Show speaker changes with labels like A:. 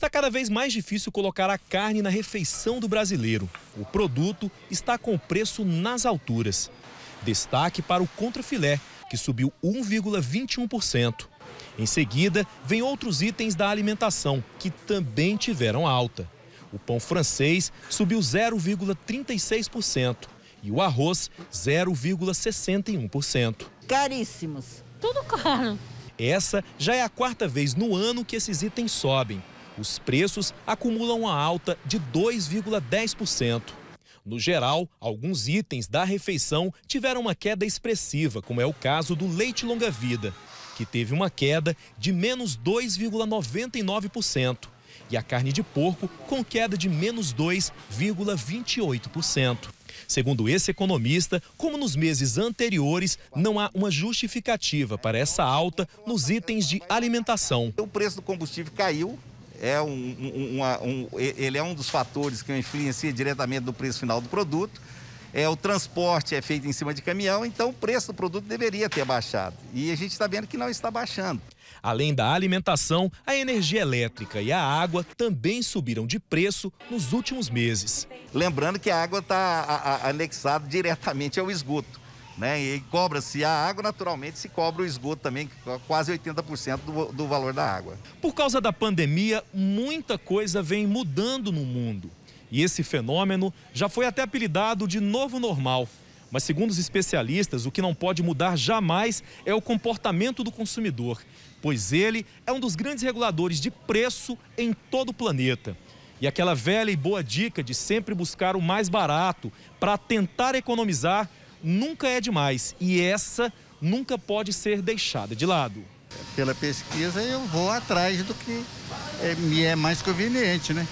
A: Está cada vez mais difícil colocar a carne na refeição do brasileiro. O produto está com preço nas alturas. Destaque para o contrafilé, que subiu 1,21%. Em seguida, vem outros itens da alimentação, que também tiveram alta. O pão francês subiu 0,36% e o arroz 0,61%. Caríssimos. Tudo caro. Essa já é a quarta vez no ano que esses itens sobem os preços acumulam uma alta de 2,10%. No geral, alguns itens da refeição tiveram uma queda expressiva, como é o caso do leite longa-vida, que teve uma queda de menos 2,99%, e a carne de porco com queda de menos 2,28%. Segundo esse economista, como nos meses anteriores, não há uma justificativa para essa alta nos itens de alimentação. O
B: preço do combustível caiu é um, um, uma, um, ele é um dos fatores que influencia diretamente no preço final do produto. É, o transporte é feito em cima de caminhão, então o preço do produto deveria ter baixado.
A: E a gente está vendo que não está baixando. Além da alimentação, a energia elétrica e a água também subiram de preço nos últimos meses. Lembrando que a água
B: está anexada diretamente ao esgoto né? E cobra se a água, naturalmente se cobra o esgoto também, é quase 80% do, do valor da água.
A: Por causa da pandemia, muita coisa vem mudando no mundo. E esse fenômeno já foi até apelidado de novo normal. Mas, segundo os especialistas, o que não pode mudar jamais é o comportamento do consumidor, pois ele é um dos grandes reguladores de preço em todo o planeta. E aquela velha e boa dica de sempre buscar o mais barato para tentar economizar nunca é demais e essa nunca pode ser deixada de lado. Pela pesquisa, eu vou atrás do que é, me é mais conveniente, né?